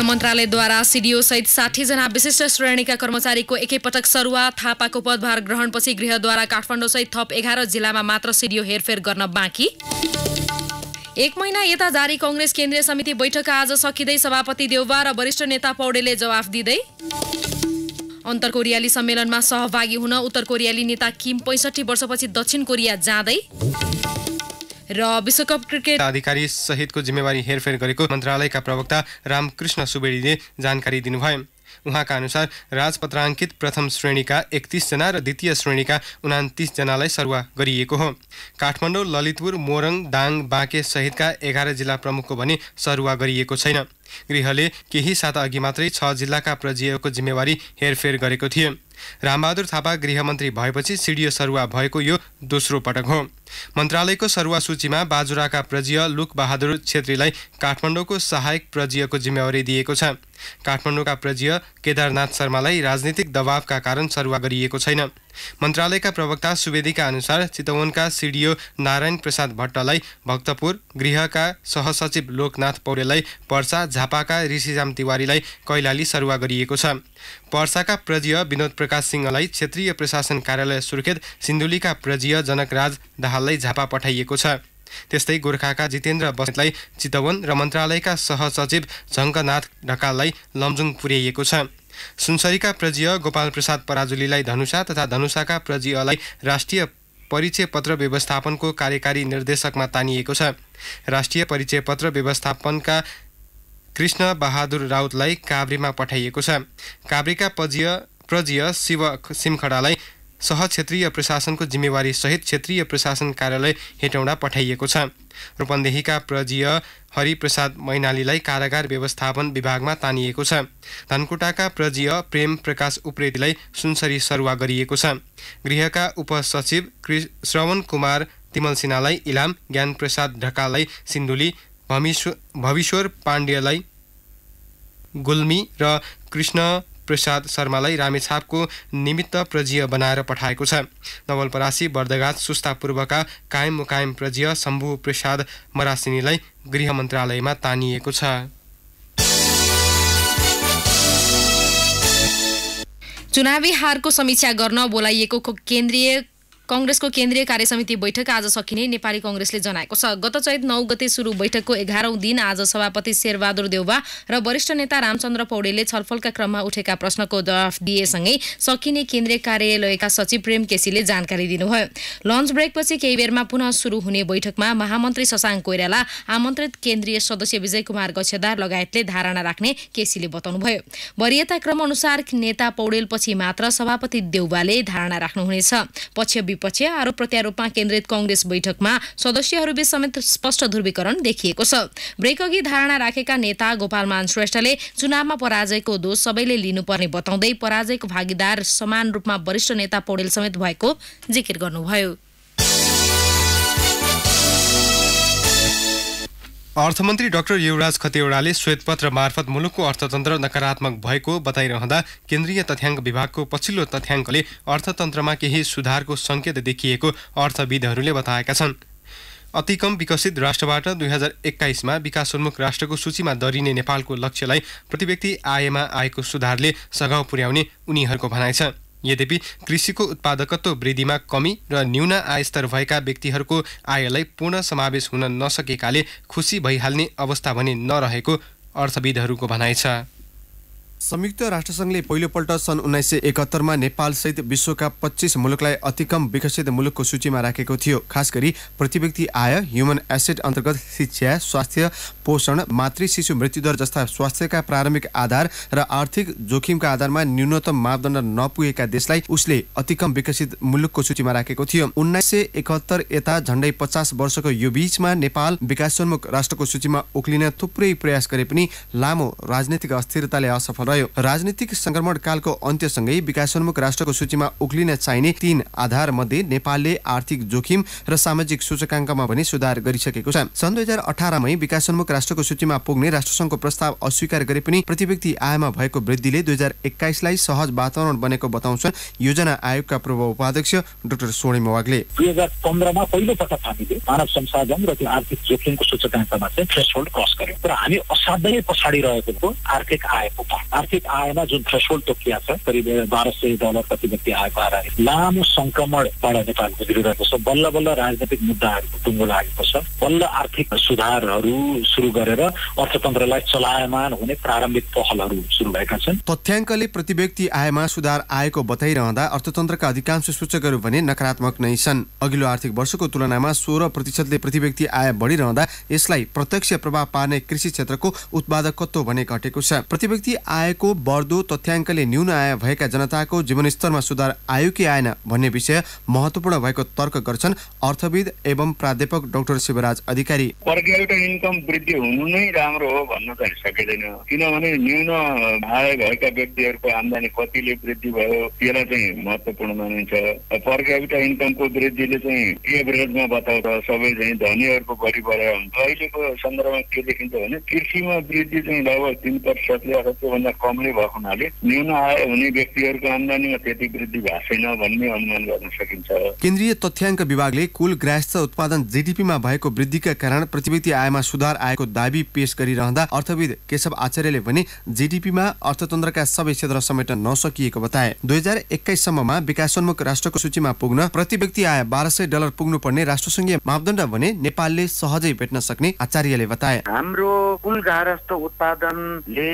गृह मन्त्रालयद्वारा सिडिओ सहित साठीजना विशिष्ट श्रेणीका कर्मचारीको एकैपटक सरुवा थापाको पदभार ग्रहणपछि गृहद्वारा काठमाडौँ सहित थप एघार जिल्लामा मात्र सिडिओ हेरफेर गर्न बाँकी एक महिना यता जारी कङ्ग्रेस केन्द्रीय समिति बैठक आज सकिँदै सभापति देउबा र वरिष्ठ नेता पौडेले जवाफ दिँदै अन्तर कोरियाली सम्मेलनमा सहभागी हुन उत्तर कोरियाली नेता किम पैँसठी वर्षपछि दक्षिण कोरिया जाँदै र विश्वकप क्रिकेट अधिकारी सहितको जिम्मेवारी हेरफेर गरेको मन्त्रालयका प्रवक्ता रामकृष्ण सुवेडीले जानकारी दिनुभयो उहाँका अनुसार राजपत्राङ्कित प्रथम श्रेणीका एकतिसजना र द्वितीय श्रेणीका उनातिसजनालाई सरुवा गरिएको हो काठमाडौँ ललितपुर मोरङ दाङ बाँके सहितका एघार जिल्ला प्रमुखको भने सरुवा गरिएको छैन गृहले केही साता अघि मात्रै छ जिल्लाका प्रजियोको जिम्मेवारी हेरफेर गरेको थियो रामबहादुर थापा गृहमन्त्री भएपछि सिडिओ सरुवा भएको यो दोस्रो पटक हो मन्त्रालयको सरुवा सूचीमा बाजुराका प्रज्य लुकबहादुर छेत्रीलाई काठमाडौँको सहायक प्रज्यको जिम्मेवारी दिएको छ काठमाडौँका प्रज्य केदारनाथ शर्मालाई राजनीतिक दबावका कारण सरुवा गरिएको छैन मन्त्रालयका प्रवक्ता सुवेदीका अनुसार चितवनका सिडिओ नारायण प्रसाद भट्टलाई भक्तपुर गृहका सहसचिव लोकनाथ पौडेललाई पर्सा झापाका ऋषिजाम तिवारीलाई कैलाली सरुवा गरिएको छ पर्साका प्रजीय विनोद प्रकाश सिंहलाई क्षेत्रीय प्रशासन कार्यालय सुर्खेत सिन्धुलीका प्रज्य जनकराज दाहाल दाहाललाई झापा पठाइएको छ त्यस्तै गोर्खाका जितेन्द्र बस्नेतलाई चितवन र मन्त्रालयका सहसचिव झङ्कनाथ ढकाललाई लमजुङ पुर्याइएको छ सुनसरीका प्रजीय गोपाल प्रसाद पराजुलीलाई धनुषा तथा धनुषाका प्रजीयलाई राष्ट्रिय परिचय पत्र व्यवस्थापनको कार्यकारी निर्देशकमा तानिएको छ राष्ट्रिय परिचय पत्र व्यवस्थापनका कृष्ण बहादुर राउतलाई काभ्रेमा पठाइएको छ काभ्रेका पजीय प्रजीय शिव सिमखडालाई सह क्षेत्रीय प्रशासनको जिम्मेवारी सहित क्षेत्रीय प्रशासन कार्यालय हेटौँडा पठाइएको छ रूपन्देहीका प्रजीय हरिप्रसाद मैनालीलाई कारागार व्यवस्थापन विभागमा तानिएको छ धनकुटाका प्रजीय प्रेम प्रकाश उप्रेतीलाई सुनसरी सरुवा गरिएको छ गृहका उपसचिव श्रवण कुमार तिमल सिन्हालाई इलाम ज्ञानप्रसाद ढकाललाई सिन्धुली भविश्वर पाण्डेलाई गुल्मी र कृष्ण प्रसाद शर्मालाई रामेछापको निमित्त प्रज्य बनाएर पठाएको छ नवलपरासी बर्दघाट सुस्तापूर्वका कायम मुकायम प्रजीय शम्भु प्रसाद मरासिनीलाई गृह मन्त्रालयमा तानिएको छ चुनावी हारको समीक्षा गर्न बोलाइएको केन्द्रीय कङ्ग्रेसको केन्द्रीय कार्यसमिति बैठक आज सकिने नेपाली कङ्ग्रेसले जनाएको छ गत चैत नौ गते सुरु बैठकको एघारौं दिन आज सभापति शेरबहादुर देउवा र वरिष्ठ नेता रामचन्द्र पौडेलले छलफलका क्रममा उठेका प्रश्नको जवाफ दिएसँगै सकिने केन्द्रीय कार्यालयका सचिव प्रेम केसीले जानकारी दिनुभयो लन्च ब्रेकपछि केही बेरमा पुनः सुरु हुने बैठकमा महामन्त्री शशाङ्क कोइराला आमन्त्रित केन्द्रीय सदस्य विजय कुमार गच्छेदार लगायतले धारणा राख्ने केसीले बताउनुभयो वरियता क्रम अनुसार नेता पौडेलपछि मात्र सभापति देउवाले धारणा राख्नुहुनेछ पक्ष पछि आरोप प्रत्यारोपमा केन्द्रित कङ्ग्रेस बैठकमा सदस्यहरूबीच समेत स्पष्ट ध्रुवीकरण देखिएको छ ब्रेक अघि धारणा राखेका नेता गोपाल मान श्रेष्ठले चुनावमा पराजयको दोष सबैले लिनुपर्ने बताउँदै पराजयको भागीदार समान रूपमा वरिष्ठ नेता पौडेल समेत भएको जिकिर गर्नुभयो अर्थमन्त्री डाक्टर युवराज खतेवड़ाले श्वेतपत्र मार्फत मुलुकको अर्थतन्त्र नकारात्मक भएको बताइरहँदा केन्द्रीय तथ्याङ्क विभागको पछिल्लो तथ्याङ्कले अर्थतन्त्रमा केही सुधारको सङ्केत देखिएको अर्थविदहरूले बताएका छन् अतिकम विकसित राष्ट्रबाट दुई हजार एक्काइसमा विकासोन्मुख राष्ट्रको सूचीमा दरिने नेपालको लक्ष्यलाई प्रतिव्यक्ति आयमा आएको सुधारले सघाउ पुर्याउने उनीहरूको भनाइ छ यद्यपि कृषिको उत्पादकत्व वृद्धिमा कमी र न्यून आयस्तर भएका व्यक्तिहरूको आयलाई पूर्ण समावेश हुन नसकेकाले खुसी भइहाल्ने अवस्था भने नरहेको अर्थविदहरूको भनाइ छ संयुक्त राष्ट्रसङ्घले पहिलोपल्ट सन् उन्नाइस सय एकहत्तरमा नेपालसहित विश्वका पच्चिस मुलुकलाई अतिकम विकसित मुलुकको सूचीमा राखेको थियो खास गरी प्रतिव्यक्ति आय ह्युमन एसेट अन्तर्गत शिक्षा स्वास्थ्य पोषण मातृ शिशु मृत्युदर जस्ता स्वास्थ्यका प्रारम्भिक आधार र आर्थिक जोखिमका आधारमा न्यूनतम मापदण्ड नपुगेका देशलाई उसले अतिकम विकसित मुलुकको सूचीमा राखेको थियो उन्नाइस सय एकहत्तर यता झन्डै पचास वर्षको यो बीचमा नेपाल विकासोन्मुख राष्ट्रको सूचीमा उक्लिन थुप्रै प्रयास गरे पनि लामो राजनैतिक अस्थिरताले असफल रह्यो राजनीतिक कालको अन्त्यसँगै विकासोन्मुख राष्ट्रको सूचीमा उक्लिन चाहिने तीन आधार मध्ये नेपालले आर्थिक जोखिम र सामाजिक सूचकाङ्कमा पनि सुधार गरिसकेको छ सन् दुई हजार अठारमै विकासोन्मुख राष्ट्रको सूचीमा पुग्ने राष्ट्रसङ्घको प्रस्ताव अस्वीकार गरे पनि प्रति व्यक्ति आयमा भएको वृद्धिले दुई हजार एक्काइसलाई सहज वातावरण बनेको बताउँछन् योजना आयोगका पूर्व उपाध्यक्ष डाक्टर सोणी मवागले दुई हजार पन्ध्रमा पहिलो पटक हामीले मानव संसाधन र त्यो आर्थिक जोखिमको सूचकाङ्कमा चाहिँ क्रस गर्यौँ तर हामी असाध्यै पछाडि रहेको आर्थिक आयको आर्थिक आयमा जुन थ्रेसोल्ड तोकिया छ करिब बाह्र सय डलर प्रति व्यक्ति आएको आएर लामो सङ्क्रमणबाट नेपाल गुज्रिरहेको छ बल्ल बल्ल राजनैतिक मुद्दाहरूको टुङ्गो लागेको छ बल्ल आर्थिक सुधारहरू सुरु गरेर अर्थतन्त्रलाई चलायमान हुने प्रारम्भिक पहलहरू सुरु भएका छन् तथ्याङ्कले प्रति व्यक्ति आयमा सुधार आएको बताइरहँदा अर्थतन्त्रका अधिकांश सूचकहरू भने नकारात्मक नै छन् अघिल्लो आर्थिक वर्षको तुलनामा सोह्र प्रतिशतले प्रति व्यक्ति आय बढिरहँदा यसलाई प्रत्यक्ष प्रभाव पार्ने कृषि क्षेत्रको उत्पादकत्व भने घटेको छ प्रति व्यक्ति आय आएको बढ्दो तथ्याङ्कले न्यून आय भएका जनताको जीवनस्तरमा सुधार आयो कि आएन भन्ने विषय महत्त्वपूर्ण भएको तर्क गर्छन् अर्थविद एवं प्राध्यापक डाक्टर शिवराज अधिकारी वर्ग एउटा इन्कम वृद्धि हुनु नै राम्रो हो भन्न चाहिँ सकिँदैन किनभने न्यून आय भएका व्यक्तिहरूको आम्दानी कतिले वृद्धि भयो त्यसलाई चाहिँ महत्त्वपूर्ण मानिन्छ वर्ग एउटा इन्कमको वृद्धिले चाहिँ एभरेजमा बताउँछ सबै चाहिँ धनीहरूको बढी बढाएर हुन्छ अहिलेको सन्दर्भमा के देखिन्छ भने कृषिमा वृद्धि चाहिँ लगभग तिन प्रतिशतले अथवा त्योभन्दा भन्दा कम नै भएको हुनाले न्यून आय हुने व्यक्तिहरूको आमदानीमा त्यति वृद्धि भएको छैन भन्ने अनुमान गर्न सकिन्छ केन्द्रीय तथ्याङ्क विभागले कुल ग्राहस्थ उत्पादन जिडिपीमा भएको वृद्धिका कारण प्रतिव्यक्ति आयमा सुधार आएको दावी पेश गरिरहँदा अर्थविद केशव आचार्यले भने जिडिपीमा अर्थतन्त्रका सबै क्षेत्र समेट्न नसकिएको बताए दुई हजार एक्काइससम्ममा विकासोन्मुख राष्ट्रको सूचीमा पुग्न प्रति व्यक्ति आय बाह्र सय डलर पुग्नुपर्ने राष्ट्रसङ्घीय मापदण्ड भने नेपालले सहजै भेट्न सक्ने आचार्यले बताए हाम्रो कुल गारस्थ उत्पादनले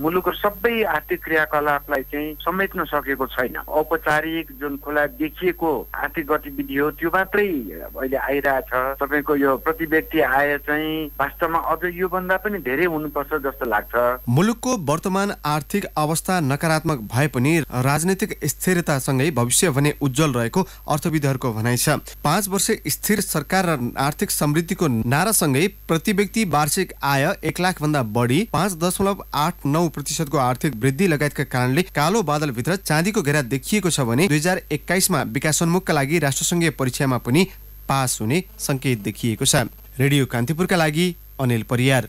मुलुक उनको सबै आर्थिक क्रियाकलापलाई चाहिँ समेट्न सकेको छैन औपचारिक जुन खुला देखिएको आर्थिक गतिविधि हो त्यो मात्रै अहिले आइरहेछ तपाईँको यो प्रति व्यक्ति आय चाहिँ वास्तवमा अझ योभन्दा पनि धेरै हुनुपर्छ जस्तो लाग्छ मुलुकको वर्तमान आर्थिक अवस्था नकारात्मक भए पनि राजनैतिक स्थिरतासँगै भविष्य भने उज्जवल रहेको अर्थविदहरूको भनाइ छ पाँच वर्ष स्थिर सरकार र आर्थिक समृद्धिको नारासँगै प्रति व्यक्ति वार्षिक आय एक लाख भन्दा बढी पाँच दशमलव आठ नौ प्रतिशत प्रतिशतको आर्थिक वृद्धि लगायतका कारणले कालो बादलभित्र चाँदीको घेरा देखिएको छ भने दुई हजार एक्काइसमा विकासोन्मुखका लागि राष्ट्रसङ्घीय परीक्षामा पनि पास हुने सङ्केत देखिएको छ रेडियो कान्तिपुरका लागि अनिल परियार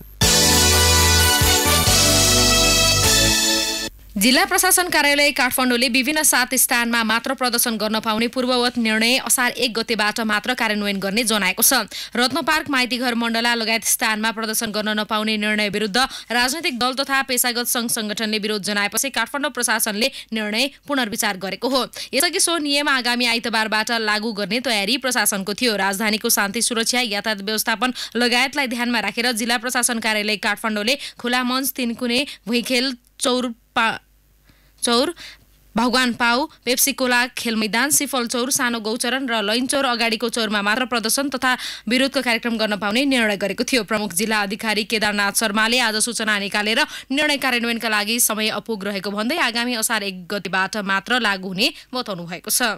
जिल्ला प्रशासन कार्यालय काठमाडौँले विभिन्न सात स्थानमा मात्र प्रदर्शन गर्न पाउने पूर्ववत निर्णय असार एक गतेबाट मात्र कार्यान्वयन गर्ने जनाएको छ रत्न पार्क माइतीघर मण्डला लगायत स्थानमा प्रदर्शन गर्न नपाउने निर्णय विरुद्ध राजनैतिक दल तथा पेसागत सङ्घ सङ्गठनले विरोध जनाएपछि काठमाडौँ प्रशासनले निर्णय पुनर्विचार गरेको हो यसअघि सो नियम आगामी आइतबारबाट लागू गर्ने तयारी प्रशासनको थियो राजधानीको शान्ति सुरक्षा यातायात व्यवस्थापन लगायतलाई ध्यानमा राखेर जिल्ला प्रशासन कार्यालय काठमाडौँले खुला मञ्च तिनकुने भुइँखेल चौर पा चौर भगवान पाउ पेप्सीकोला खेल मैदान सिफल चौर सानो गौचरण र लैनचौर अगाडिको चौरमा मात्र प्रदर्शन तथा विरोधको कार्यक्रम गर्न पाउने निर्णय गरेको थियो प्रमुख जिल्ला अधिकारी केदारनाथ शर्माले आज सूचना निकालेर निर्णय कार्यान्वयनका लागि समय अपुग रहेको भन्दै आगामी असार एक गतिबाट मात्र लागू हुने बताउनु भएको छ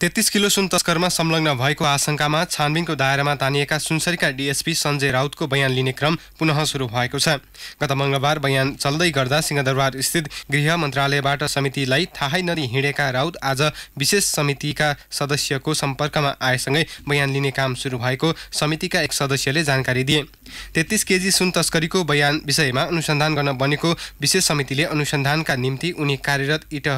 तेत्तिस किलो सुन तस्करमा संलग्न भएको आशंकामा छानबिनको दायरामा तानिएका सुनसरीका डिएसपी सञ्जय राउतको बयान लिने क्रम पुनः सुरु भएको छ गत मङ्गलबार बयान चल्दै गर्दा सिंहदरबार स्थित गृह मन्त्रालयबाट समितिलाई थाहै नदी हिँडेका राउत आज विशेष समितिका सदस्यको सम्पर्कमा आएसँगै बयान लिने काम सुरु भएको समितिका एक सदस्यले जानकारी दिए तेत्तिस केजी सुन तस्करीको बयान विषयमा अनुसन्धान गर्न बनेको विशेष समितिले अनुसन्धानका निम्ति उनी कार्यरत इट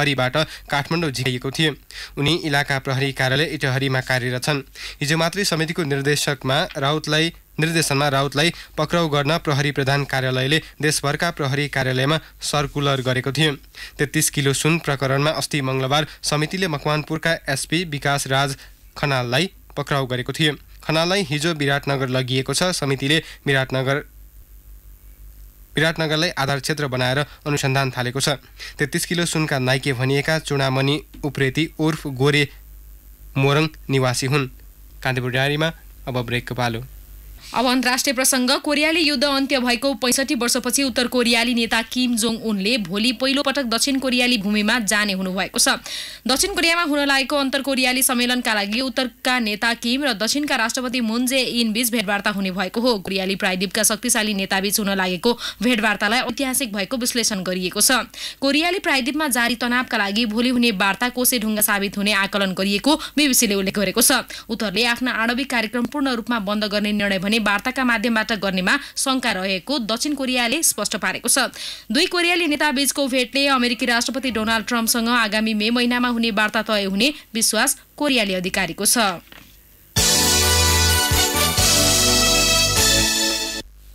प्रहरीबाट काठमाडौँ झिकाइएको थिए उनी इलाका प्रहरी कार्यालय इटहरीमा कार्यरत छन् हिजो मात्रै समितिको निर्देशकमा राउतलाई निर्देशनमा राउतलाई पक्राउ गर्न प्रहरी प्रधान कार्यालयले देशभरका प्रहरी कार्यालयमा सर्कुलर गरेको थियो तेत्तिस किलो सुन प्रकरणमा अस्ति मङ्गलबार समितिले मकवानपुरका एसपी विकास राज खनाललाई पक्राउ गरेको थियो खनाललाई हिजो विराटनगर लगिएको छ समितिले विराटनगर विराटनगरलाई आधार क्षेत्र बनाएर अनुसन्धान थालेको छ तेत्तिस किलो सुनका नाइके भनिएका चुनामणि उप्रेती उर्फ गोरे मोरङ निवासी हुन् कान्तिपुर डायरीमा अब ब्रेकको पालो अब अन्तर्राष्ट्रिय प्रसङ्ग कोरियाली युद्ध अन्त्य भएको पैँसठी वर्षपछि उत्तर कोरियाली नेता किम जोङ उनले भोलि पहिलो पटक दक्षिण कोरियाली भूमिमा जाने हुनुभएको छ दक्षिण कोरियामा हुन लागेको अन्तर कोरियाली सम्मेलनका लागि उत्तरका नेता किम र दक्षिणका राष्ट्रपति मुन जे इनबीच भेटवार्ता हुने भएको हो कोरियाली प्रायद्वीपका शक्तिशाली नेताबीच हुन लागेको भेटवार्तालाई ऐतिहासिक भएको विश्लेषण गरिएको छ कोरियाली प्रायद्वीपमा जारी तनावका लागि भोलि हुने वार्ता ढुङ्गा साबित हुने आकलन गरिएको बिबिसीले उल्लेख गरेको छ उत्तरले आफ्ना आणविक कार्यक्रम पूर्ण रूपमा बन्द गर्ने निर्णय भने वार्ताका माध्यमबाट गर्नेमा शङ्का रहेको दक्षिण कोरियाले स्पष्ट पारेको छ दुई कोरियाली नेताबीचको भेटले अमेरिकी राष्ट्रपति डोनाल्ड ट्रम्पसँग आगामी मे महिनामा हुने वार्ता तय हुने विश्वास कोरियाली अधिकारीको छ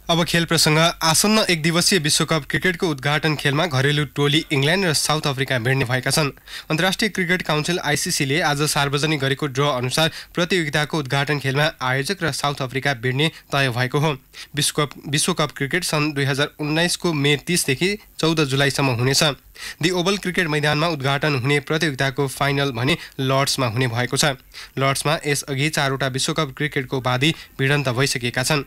अब खेल प्रसङ्ग आसन्न एक दिवसीय विश्वकप क्रिकेटको उद्घाटन खेलमा घरेलु टोली इङ्ल्यान्ड र साउथ अफ्रिका भेट्ने भएका छन् अन्तर्राष्ट्रिय क्रिकेट काउन्सिल आइसिसीले आज सार्वजनिक गरेको ड्र अनुसार प्रतियोगिताको उद्घाटन खेलमा आयोजक र साउथ अफ्रिका भेट्ने तय भएको हो विश्वकप विश्वकप क्रिकेट सन् दुई हजार उन्नाइसको मे तिसदेखि चौध जुलाईसम्म हुनेछ दि ओभल क्रिकेट मैदानमा उद्घाटन हुने प्रतियोगिताको फाइनल भने लर्ड्समा हुने भएको छ लर्ड्समा यसअघि चारवटा विश्वकप क्रिकेटको बाधी भिडन्त भइसकेका छन्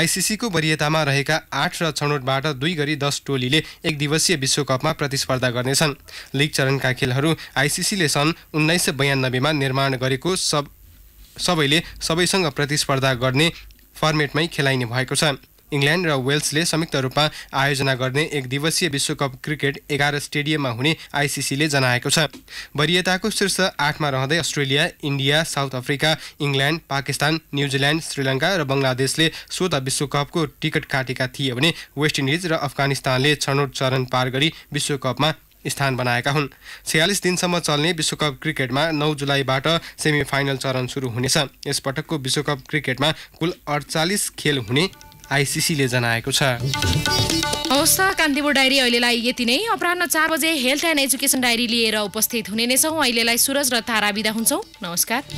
आइसिसीको वरियतामा रहेका आठ र छनौटबाट दुई गरी दस टोलीले एक दिवसीय विश्वकपमा प्रतिस्पर्धा गर्नेछन् लिग चरणका खेलहरू आइसिसीले सन् उन्नाइस सय बयानब्बेमा निर्माण गरेको सब सबैले सबैसँग प्रतिस्पर्धा गर्ने फर्मेटमै खेलाइने भएको छ इङ्ल्यान्ड र वेल्सले संयुक्त रूपमा आयोजना गर्ने एक दिवसीय विश्वकप क्रिकेट एघार स्टेडियममा हुने आइसिसीले जनाएको छ वरियताको शीर्ष आठमा रहँदै Australia India South Africa England Pakistan New Zealand Sri Lanka र बङ्गलादेशले स्वत विश्वकपको टिकट काटेका थिए भने वेस्ट इन्डिज र अफगानिस्तानले छनौट चरण पार गरी विश्वकपमा स्थान बनाएका हुन् छयालिस दिनसम्म चल्ने विश्वकप क्रिकेटमा नौ जुलाईबाट सेमिफाइनल चरण सुरु हुनेछ यसपटकको विश्वकप क्रिकेटमा कुल अडचालिस खेल हुने आइसिसीले जनाएको छ हवस् त कान्तिपुर डायरी अहिलेलाई यति नै अपराह चार बजे हेल्थ एन्ड एजुकेसन डायरी लिएर उपस्थित हुने नै छौँ अहिलेलाई सुरज र तारा बिदा हुन्छौँ नमस्कार